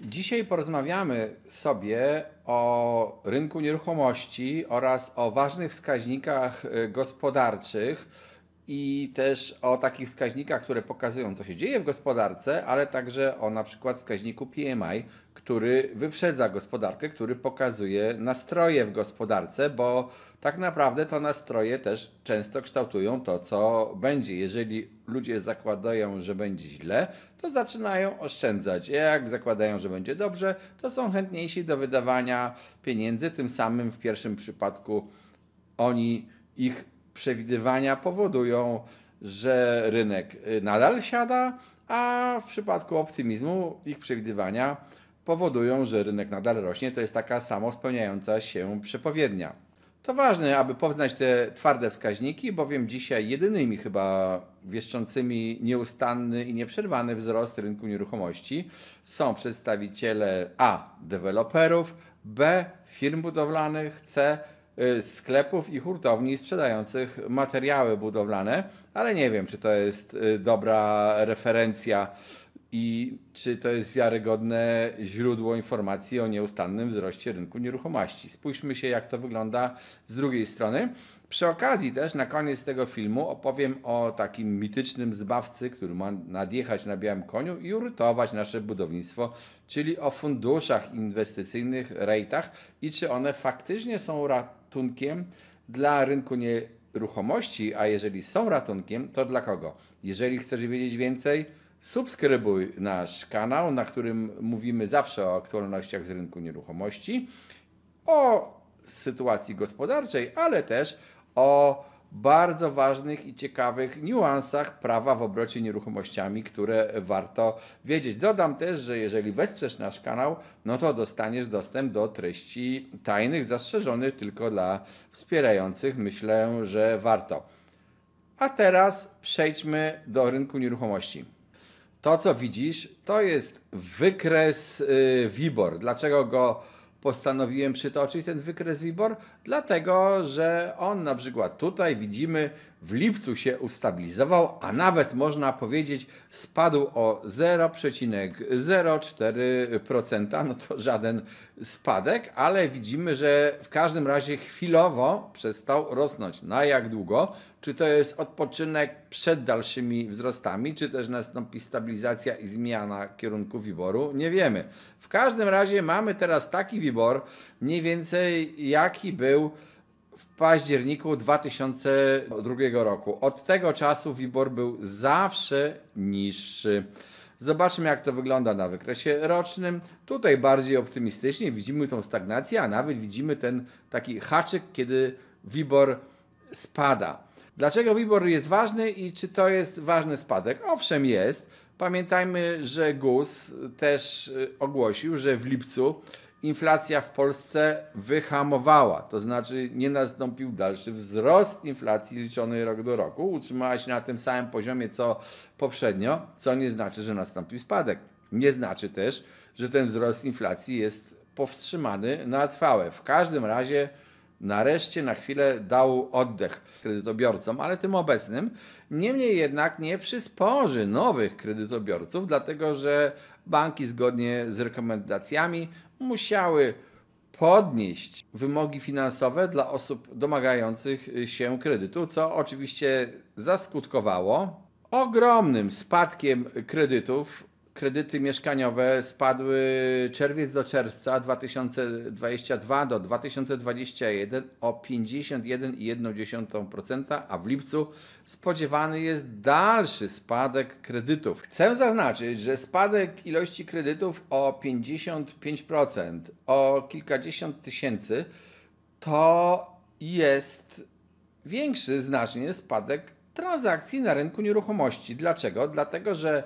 Dzisiaj porozmawiamy sobie o rynku nieruchomości oraz o ważnych wskaźnikach e, gospodarczych, i też o takich wskaźnikach, które pokazują, co się dzieje w gospodarce, ale także o na przykład wskaźniku PMI, który wyprzedza gospodarkę, który pokazuje nastroje w gospodarce, bo tak naprawdę to nastroje też często kształtują to, co będzie. Jeżeli ludzie zakładają, że będzie źle, to zaczynają oszczędzać. Jak zakładają, że będzie dobrze, to są chętniejsi do wydawania pieniędzy, tym samym w pierwszym przypadku oni ich przewidywania powodują, że rynek y, nadal siada, a w przypadku optymizmu ich przewidywania powodują, że rynek nadal rośnie. To jest taka samo spełniająca się przepowiednia. To ważne, aby poznać te twarde wskaźniki, bowiem dzisiaj jedynymi chyba wieszczącymi nieustanny i nieprzerwany wzrost rynku nieruchomości są przedstawiciele A. deweloperów, B. firm budowlanych, C Y, sklepów i hurtowni sprzedających materiały budowlane, ale nie wiem, czy to jest y, dobra referencja i czy to jest wiarygodne źródło informacji o nieustannym wzroście rynku nieruchomości. Spójrzmy się, jak to wygląda z drugiej strony. Przy okazji też na koniec tego filmu opowiem o takim mitycznym zbawcy, który ma nadjechać na białym koniu i urytować nasze budownictwo, czyli o funduszach inwestycyjnych, rejtach i czy one faktycznie są rat ratunkiem dla rynku nieruchomości, a jeżeli są ratunkiem, to dla kogo? Jeżeli chcesz wiedzieć więcej, subskrybuj nasz kanał, na którym mówimy zawsze o aktualnościach z rynku nieruchomości, o sytuacji gospodarczej, ale też o bardzo ważnych i ciekawych niuansach prawa w obrocie nieruchomościami, które warto wiedzieć. Dodam też, że jeżeli wesprzesz nasz kanał, no to dostaniesz dostęp do treści tajnych, zastrzeżonych tylko dla wspierających. Myślę, że warto. A teraz przejdźmy do rynku nieruchomości. To, co widzisz, to jest wykres y, WIBOR. Dlaczego go postanowiłem przytoczyć, ten wykres WIBOR? Dlatego, że on na przykład tutaj widzimy w lipcu się ustabilizował, a nawet można powiedzieć spadł o 0,04%. No to żaden spadek, ale widzimy, że w każdym razie chwilowo przestał rosnąć. Na jak długo? Czy to jest odpoczynek przed dalszymi wzrostami, czy też nastąpi stabilizacja i zmiana kierunku wyboru? Nie wiemy. W każdym razie mamy teraz taki wybor, mniej więcej jaki był był w październiku 2002 roku. Od tego czasu WIBOR był zawsze niższy. Zobaczmy, jak to wygląda na wykresie rocznym. Tutaj bardziej optymistycznie widzimy tą stagnację, a nawet widzimy ten taki haczyk, kiedy WIBOR spada. Dlaczego WIBOR jest ważny i czy to jest ważny spadek? Owszem, jest. Pamiętajmy, że GUS też y, ogłosił, że w lipcu inflacja w Polsce wyhamowała, to znaczy nie nastąpił dalszy wzrost inflacji liczony rok do roku, utrzymała się na tym samym poziomie co poprzednio, co nie znaczy, że nastąpił spadek. Nie znaczy też, że ten wzrost inflacji jest powstrzymany na trwałe. W każdym razie nareszcie na chwilę dał oddech kredytobiorcom, ale tym obecnym. Niemniej jednak nie przysporzy nowych kredytobiorców, dlatego że banki zgodnie z rekomendacjami musiały podnieść wymogi finansowe dla osób domagających się kredytu, co oczywiście zaskutkowało ogromnym spadkiem kredytów kredyty mieszkaniowe spadły czerwiec do czerwca 2022 do 2021 o 51,1%, a w lipcu spodziewany jest dalszy spadek kredytów. Chcę zaznaczyć, że spadek ilości kredytów o 55%, o kilkadziesiąt tysięcy, to jest większy znacznie spadek transakcji na rynku nieruchomości. Dlaczego? Dlatego, że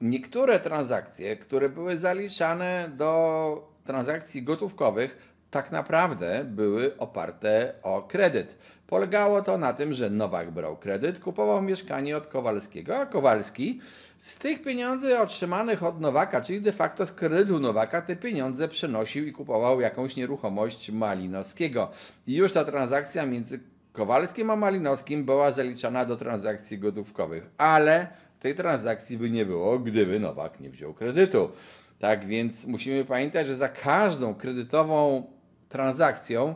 niektóre transakcje, które były zaliczane do transakcji gotówkowych, tak naprawdę były oparte o kredyt. Polegało to na tym, że Nowak brał kredyt, kupował mieszkanie od Kowalskiego, a Kowalski z tych pieniędzy otrzymanych od Nowaka, czyli de facto z kredytu Nowaka, te pieniądze przenosił i kupował jakąś nieruchomość Malinowskiego. I już ta transakcja między Kowalskim a Malinowskim była zaliczana do transakcji gotówkowych, ale tej transakcji by nie było, gdyby Nowak nie wziął kredytu. Tak więc musimy pamiętać, że za każdą kredytową transakcją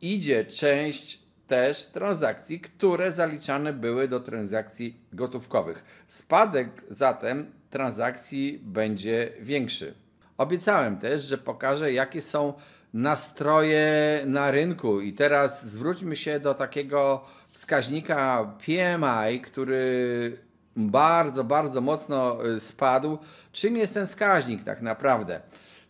idzie część też transakcji, które zaliczane były do transakcji gotówkowych. Spadek zatem transakcji będzie większy. Obiecałem też, że pokażę, jakie są nastroje na rynku. I teraz zwróćmy się do takiego wskaźnika PMI, który bardzo, bardzo mocno y, spadł. Czym jest ten wskaźnik tak naprawdę?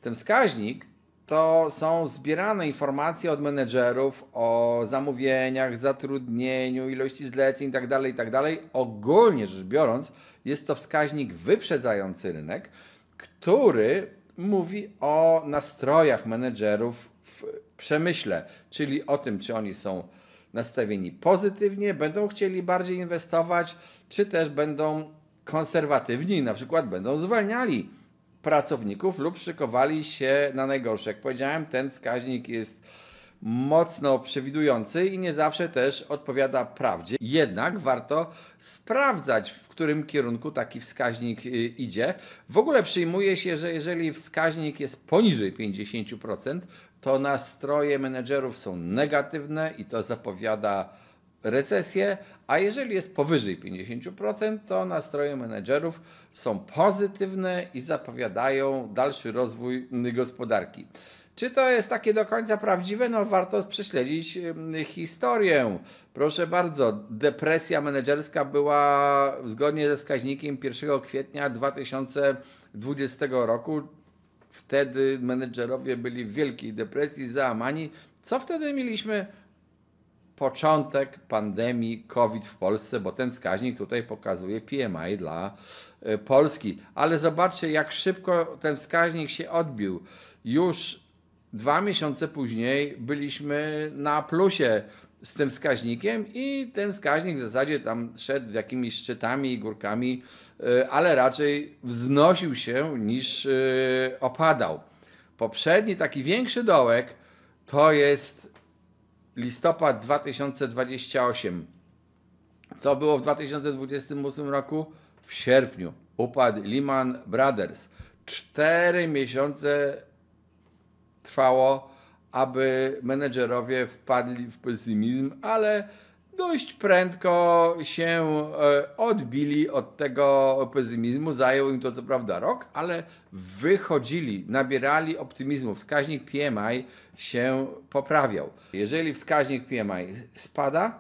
Ten wskaźnik to są zbierane informacje od menedżerów o zamówieniach, zatrudnieniu, ilości zleceń itd., tak itd. Tak Ogólnie rzecz biorąc, jest to wskaźnik wyprzedzający rynek, który mówi o nastrojach menedżerów w przemyśle, czyli o tym, czy oni są nastawieni pozytywnie, będą chcieli bardziej inwestować, czy też będą konserwatywni na przykład będą zwalniali pracowników lub szykowali się na najgorsze. Jak powiedziałem, ten wskaźnik jest mocno przewidujący i nie zawsze też odpowiada prawdzie. Jednak warto sprawdzać, w którym kierunku taki wskaźnik y, idzie. W ogóle przyjmuje się, że jeżeli wskaźnik jest poniżej 50%, to nastroje menedżerów są negatywne i to zapowiada recesję, a jeżeli jest powyżej 50%, to nastroje menedżerów są pozytywne i zapowiadają dalszy rozwój gospodarki. Czy to jest takie do końca prawdziwe? No, warto prześledzić mm, historię. Proszę bardzo, depresja menedżerska była zgodnie ze wskaźnikiem 1 kwietnia 2020 roku Wtedy menedżerowie byli w wielkiej depresji, załamani. Co wtedy mieliśmy? Początek pandemii COVID w Polsce, bo ten wskaźnik tutaj pokazuje PMI dla e, Polski. Ale zobaczcie, jak szybko ten wskaźnik się odbił. Już dwa miesiące później byliśmy na plusie z tym wskaźnikiem i ten wskaźnik w zasadzie tam szedł jakimiś szczytami i górkami, e, ale raczej wznosił się niż e, opadał. Poprzedni taki większy dołek to jest listopad 2028. Co było w 2028 roku? W sierpniu upadł Lehman Brothers. Cztery miesiące trwało aby menedżerowie wpadli w pesymizm, ale dość prędko się e, odbili od tego pesymizmu. Zajął im to co prawda rok, ale wychodzili, nabierali optymizmu. Wskaźnik PMI się poprawiał. Jeżeli wskaźnik PMI spada,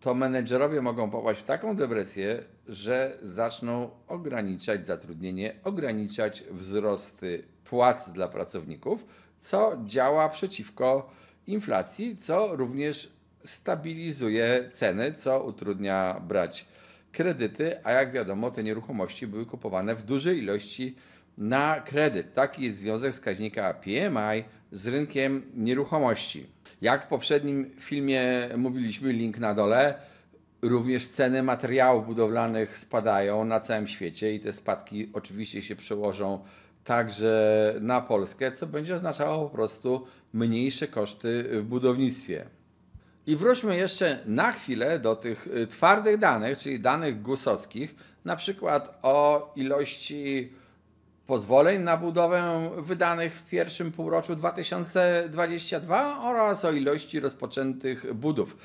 to menedżerowie mogą popaść w taką depresję, że zaczną ograniczać zatrudnienie, ograniczać wzrosty płac dla pracowników co działa przeciwko inflacji, co również stabilizuje ceny, co utrudnia brać kredyty, a jak wiadomo, te nieruchomości były kupowane w dużej ilości na kredyt. Taki jest związek wskaźnika PMI z rynkiem nieruchomości. Jak w poprzednim filmie mówiliśmy, link na dole, również ceny materiałów budowlanych spadają na całym świecie i te spadki oczywiście się przełożą także na Polskę, co będzie oznaczało po prostu mniejsze koszty w budownictwie. I wróćmy jeszcze na chwilę do tych y, twardych danych, czyli danych gusowskich, na przykład o ilości pozwoleń na budowę wydanych w pierwszym półroczu 2022 oraz o ilości rozpoczętych budów.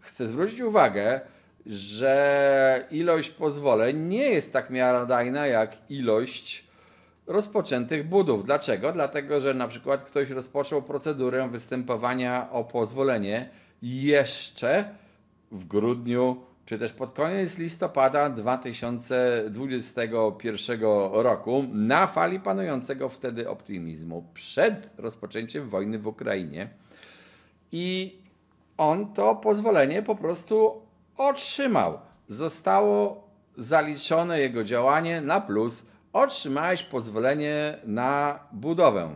Chcę zwrócić uwagę, że ilość pozwoleń nie jest tak miarodajna jak ilość rozpoczętych budów. Dlaczego? Dlatego, że na przykład ktoś rozpoczął procedurę występowania o pozwolenie jeszcze w grudniu czy też pod koniec listopada 2021 roku na fali panującego wtedy optymizmu przed rozpoczęciem wojny w Ukrainie. I on to pozwolenie po prostu otrzymał. Zostało zaliczone jego działanie na plus otrzymałeś pozwolenie na budowę.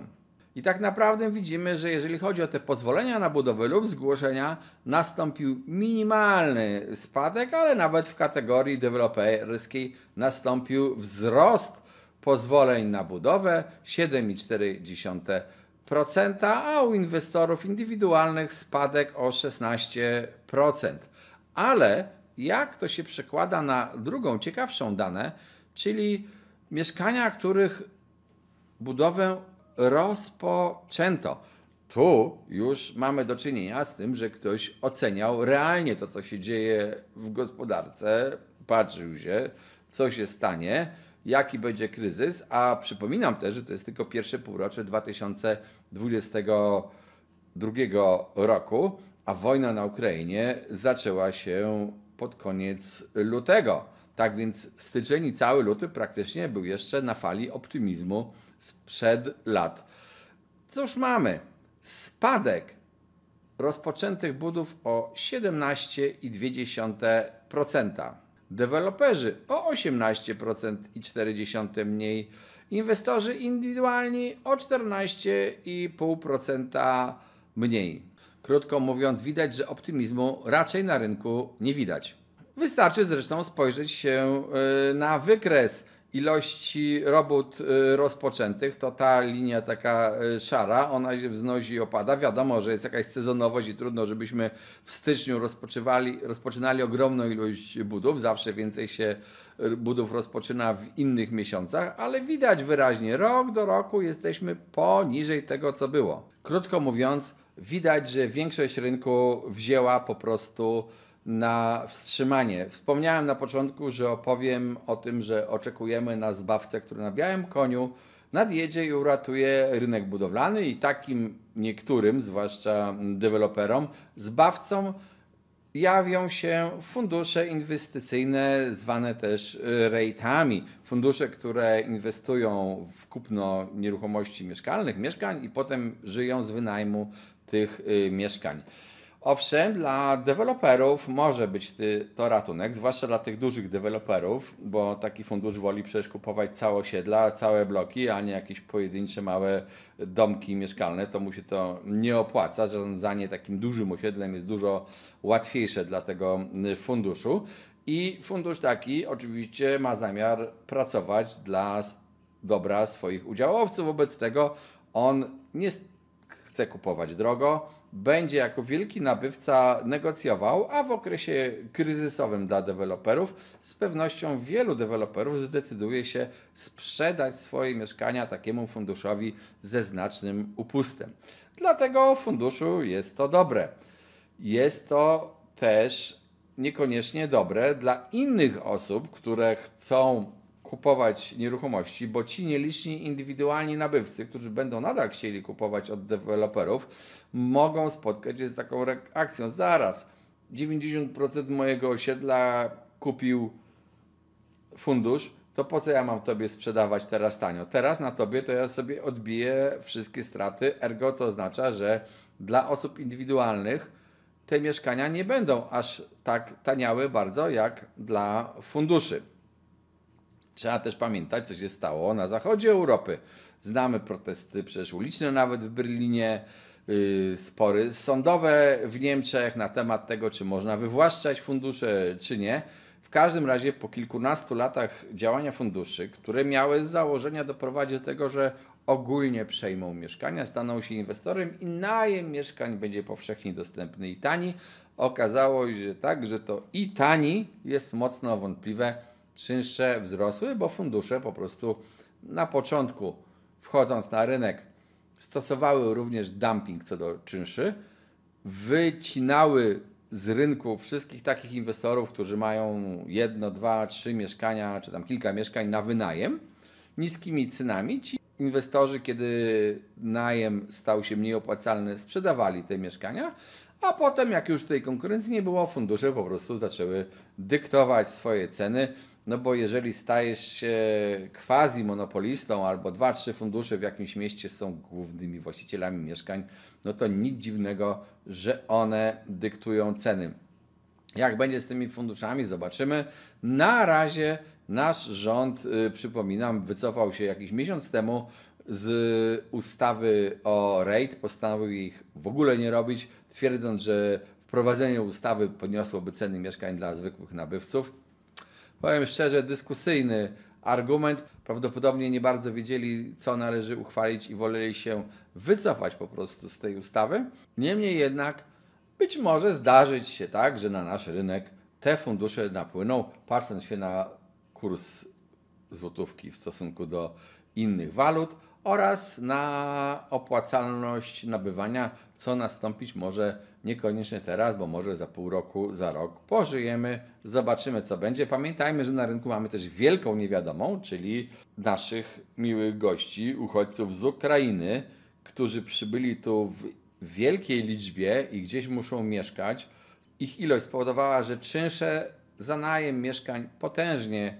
I tak naprawdę widzimy, że jeżeli chodzi o te pozwolenia na budowę lub zgłoszenia, nastąpił minimalny spadek, ale nawet w kategorii deweloperskiej nastąpił wzrost pozwoleń na budowę 7,4%, a u inwestorów indywidualnych spadek o 16%. Ale jak to się przekłada na drugą ciekawszą dane, czyli mieszkania, których budowę rozpoczęto. Tu już mamy do czynienia z tym, że ktoś oceniał realnie to, co się dzieje w gospodarce, patrzył się, co się stanie, jaki będzie kryzys, a przypominam też, że to jest tylko pierwsze półrocze 2022 roku, a wojna na Ukrainie zaczęła się pod koniec lutego. Tak więc styczeń i cały luty praktycznie był jeszcze na fali optymizmu sprzed lat. Cóż mamy? Spadek rozpoczętych budów o 17,2%. Deweloperzy o 18,4% mniej. Inwestorzy indywidualni o 14,5% mniej. Krótko mówiąc, widać, że optymizmu raczej na rynku nie widać. Wystarczy zresztą spojrzeć się y, na wykres ilości robót y, rozpoczętych, to ta linia taka y, szara, ona się wznosi i opada. Wiadomo, że jest jakaś sezonowość i trudno, żebyśmy w styczniu rozpoczywali, rozpoczynali ogromną ilość budów. Zawsze więcej się budów rozpoczyna w innych miesiącach, ale widać wyraźnie, rok do roku jesteśmy poniżej tego, co było. Krótko mówiąc, widać, że większość rynku wzięła po prostu na wstrzymanie. Wspomniałem na początku, że opowiem o tym, że oczekujemy na zbawcę, który na białym koniu nadjedzie i uratuje rynek budowlany i takim niektórym, zwłaszcza deweloperom, zbawcą jawią się fundusze inwestycyjne zwane też rejtami. Fundusze, które inwestują w kupno nieruchomości mieszkalnych, mieszkań i potem żyją z wynajmu tych y, mieszkań. Owszem, dla deweloperów może być to ratunek, zwłaszcza dla tych dużych deweloperów, bo taki fundusz woli przecież kupować całe osiedla, całe bloki, a nie jakieś pojedyncze małe domki mieszkalne. To mu się to nie opłaca. Zarządzanie takim dużym osiedlem jest dużo łatwiejsze dla tego y, funduszu. I fundusz taki oczywiście ma zamiar pracować dla dobra swoich udziałowców. Wobec tego on nie chce kupować drogo będzie jako wielki nabywca negocjował, a w okresie kryzysowym dla deweloperów z pewnością wielu deweloperów zdecyduje się sprzedać swoje mieszkania takiemu funduszowi ze znacznym upustem. Dlatego funduszu jest to dobre. Jest to też niekoniecznie dobre dla innych osób, które chcą kupować nieruchomości, bo ci nieliczni indywidualni nabywcy, którzy będą nadal chcieli kupować od deweloperów, mogą spotkać się z taką reakcją. Zaraz, 90% mojego osiedla kupił fundusz, to po co ja mam tobie sprzedawać teraz tanio? Teraz na tobie to ja sobie odbiję wszystkie straty, ergo to oznacza, że dla osób indywidualnych te mieszkania nie będą aż tak taniały bardzo jak dla funduszy. Trzeba też pamiętać, co się stało na zachodzie Europy. Znamy protesty przecież uliczne nawet w Berlinie, y, spory sądowe w Niemczech na temat tego, czy można wywłaszczać fundusze, czy nie. W każdym razie po kilkunastu latach działania funduszy, które miały z założenia doprowadzić do tego, że ogólnie przejmą mieszkania, staną się inwestorem i najem mieszkań będzie powszechnie dostępny i tani, okazało się tak, że to i tani jest mocno wątpliwe, Czynsze wzrosły, bo fundusze po prostu na początku, wchodząc na rynek, stosowały również dumping co do czynszy, wycinały z rynku wszystkich takich inwestorów, którzy mają jedno, dwa, trzy mieszkania, czy tam kilka mieszkań na wynajem, niskimi cenami. Ci inwestorzy, kiedy najem stał się mniej opłacalny, sprzedawali te mieszkania, a potem, jak już tej konkurencji nie było, fundusze po prostu zaczęły dyktować swoje ceny. No bo jeżeli stajesz się quasi monopolistą albo dwa, trzy fundusze w jakimś mieście są głównymi właścicielami mieszkań, no to nic dziwnego, że one dyktują ceny. Jak będzie z tymi funduszami, zobaczymy. Na razie nasz rząd, y, przypominam, wycofał się jakiś miesiąc temu z ustawy o REIT, postanowił ich w ogóle nie robić, twierdząc, że wprowadzenie ustawy podniosłoby ceny mieszkań dla zwykłych nabywców powiem szczerze, dyskusyjny argument. Prawdopodobnie nie bardzo wiedzieli, co należy uchwalić i woleli się wycofać po prostu z tej ustawy. Niemniej jednak, być może zdarzyć się tak, że na nasz rynek te fundusze napłyną, patrząc się na kurs złotówki w stosunku do innych walut oraz na opłacalność nabywania, co nastąpić może niekoniecznie teraz, bo może za pół roku, za rok pożyjemy, zobaczymy co będzie. Pamiętajmy, że na rynku mamy też wielką niewiadomą, czyli naszych miłych gości, uchodźców z Ukrainy, którzy przybyli tu w wielkiej liczbie i gdzieś muszą mieszkać. Ich ilość spowodowała, że czynsze za najem mieszkań potężnie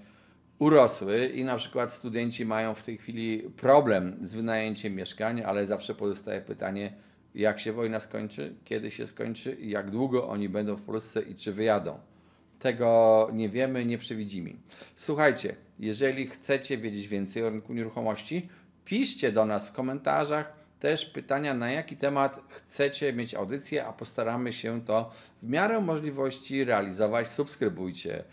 urosły i na przykład studenci mają w tej chwili problem z wynajęciem mieszkań, ale zawsze pozostaje pytanie, jak się wojna skończy, kiedy się skończy i jak długo oni będą w Polsce i czy wyjadą. Tego nie wiemy, nie przewidzimy. Słuchajcie, jeżeli chcecie wiedzieć więcej o rynku nieruchomości, piszcie do nas w komentarzach też pytania, na jaki temat chcecie mieć audycję, a postaramy się to w miarę możliwości realizować. Subskrybujcie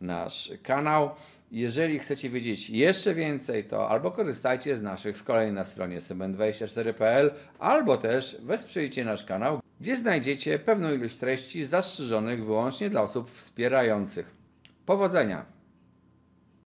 nasz kanał. Jeżeli chcecie wiedzieć jeszcze więcej, to albo korzystajcie z naszych szkoleń na stronie symben24.pl, albo też wesprzyjcie nasz kanał, gdzie znajdziecie pewną ilość treści zastrzeżonych wyłącznie dla osób wspierających. Powodzenia!